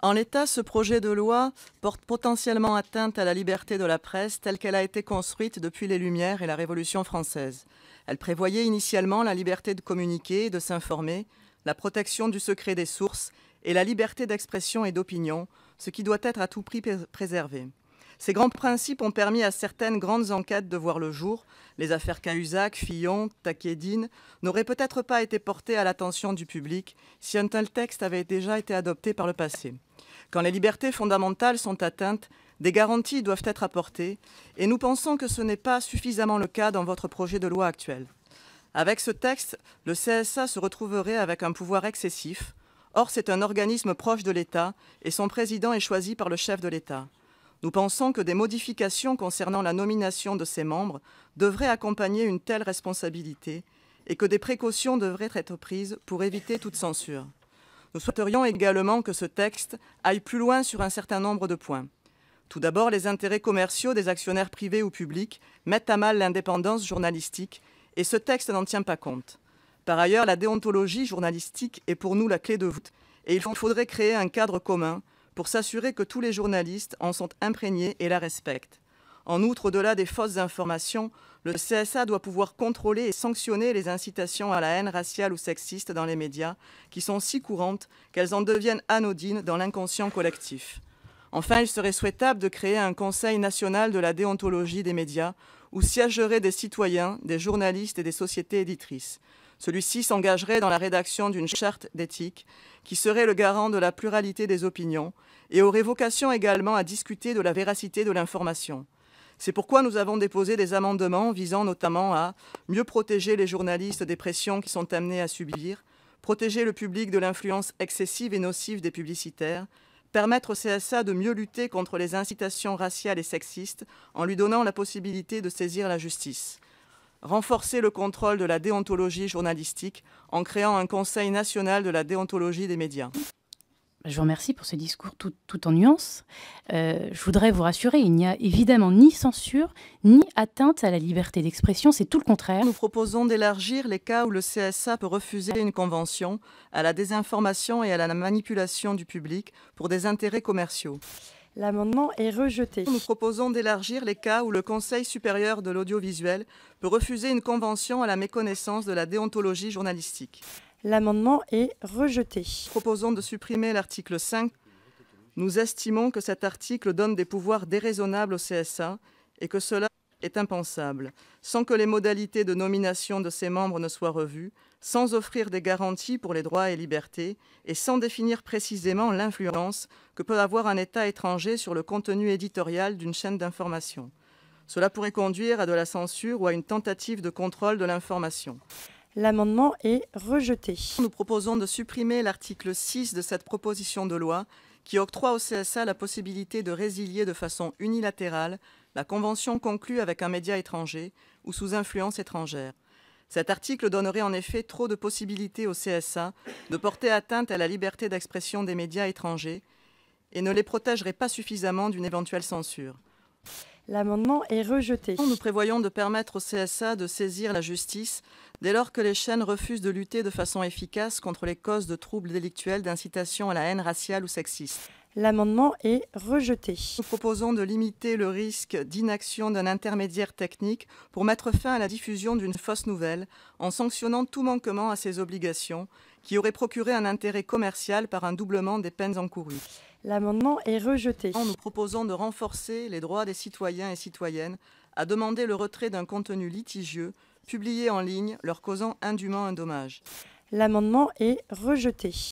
En l'état, ce projet de loi porte potentiellement atteinte à la liberté de la presse telle qu'elle a été construite depuis les Lumières et la Révolution française. Elle prévoyait initialement la liberté de communiquer et de s'informer, la protection du secret des sources et la liberté d'expression et d'opinion, ce qui doit être à tout prix préservé. Ces grands principes ont permis à certaines grandes enquêtes de voir le jour. Les affaires Cahuzac, Fillon, Taquedine n'auraient peut-être pas été portées à l'attention du public si un tel texte avait déjà été adopté par le passé. Quand les libertés fondamentales sont atteintes, des garanties doivent être apportées et nous pensons que ce n'est pas suffisamment le cas dans votre projet de loi actuel. Avec ce texte, le CSA se retrouverait avec un pouvoir excessif. Or, c'est un organisme proche de l'État et son président est choisi par le chef de l'État. Nous pensons que des modifications concernant la nomination de ses membres devraient accompagner une telle responsabilité et que des précautions devraient être prises pour éviter toute censure. Nous souhaiterions également que ce texte aille plus loin sur un certain nombre de points. Tout d'abord, les intérêts commerciaux des actionnaires privés ou publics mettent à mal l'indépendance journalistique et ce texte n'en tient pas compte. Par ailleurs, la déontologie journalistique est pour nous la clé de voûte et il faudrait créer un cadre commun pour s'assurer que tous les journalistes en sont imprégnés et la respectent. En outre, au-delà des fausses informations, le CSA doit pouvoir contrôler et sanctionner les incitations à la haine raciale ou sexiste dans les médias, qui sont si courantes qu'elles en deviennent anodines dans l'inconscient collectif. Enfin, il serait souhaitable de créer un Conseil national de la déontologie des médias, où siégeraient des citoyens, des journalistes et des sociétés éditrices. Celui-ci s'engagerait dans la rédaction d'une charte d'éthique qui serait le garant de la pluralité des opinions et aurait vocation également à discuter de la véracité de l'information. C'est pourquoi nous avons déposé des amendements visant notamment à mieux protéger les journalistes des pressions qu'ils sont amenés à subir, protéger le public de l'influence excessive et nocive des publicitaires, permettre au CSA de mieux lutter contre les incitations raciales et sexistes en lui donnant la possibilité de saisir la justice renforcer le contrôle de la déontologie journalistique en créant un Conseil national de la déontologie des médias. Je vous remercie pour ce discours tout, en nuances. Euh, je voudrais vous rassurer, il n'y a évidemment ni censure, ni atteinte à la liberté d'expression, c'est tout le contraire. Nous proposons d'élargir les cas où le CSA peut refuser une convention à la désinformation et à la manipulation du public pour des intérêts commerciaux. L'amendement est rejeté. Nous proposons d'élargir les cas où le Conseil supérieur de l'audiovisuel peut refuser une convention à la méconnaissance de la déontologie journalistique. L'amendement est rejeté. Nous proposons de supprimer l'article 5. Nous estimons que cet article donne des pouvoirs déraisonnables au CSA et que cela est impensable, sans que les modalités de nomination de ses membres ne soient revues, sans offrir des garanties pour les droits et libertés, et sans définir précisément l'influence que peut avoir un État étranger sur le contenu éditorial d'une chaîne d'information. Cela pourrait conduire à de la censure ou à une tentative de contrôle de l'information. L'amendement est rejeté. Nous proposons de supprimer l'article 6 de cette proposition de loi qui octroie au CSA la possibilité de résilier de façon unilatérale la convention conclue avec un média étranger ou sous influence étrangère. Cet article donnerait en effet trop de possibilités au CSA de porter atteinte à la liberté d'expression des médias étrangers et ne les protégerait pas suffisamment d'une éventuelle censure. L'amendement est rejeté. Nous prévoyons de permettre au CSA de saisir la justice Dès lors que les chaînes refusent de lutter de façon efficace contre les causes de troubles délictuels, d'incitation à la haine raciale ou sexiste. L'amendement est rejeté. Nous proposons de limiter le risque d'inaction d'un intermédiaire technique pour mettre fin à la diffusion d'une fausse nouvelle en sanctionnant tout manquement à ses obligations qui aurait procuré un intérêt commercial par un doublement des peines encourues. L'amendement est rejeté. Nous proposons de renforcer les droits des citoyens et citoyennes à demander le retrait d'un contenu litigieux publié en ligne, leur causant indûment un dommage. L'amendement est rejeté.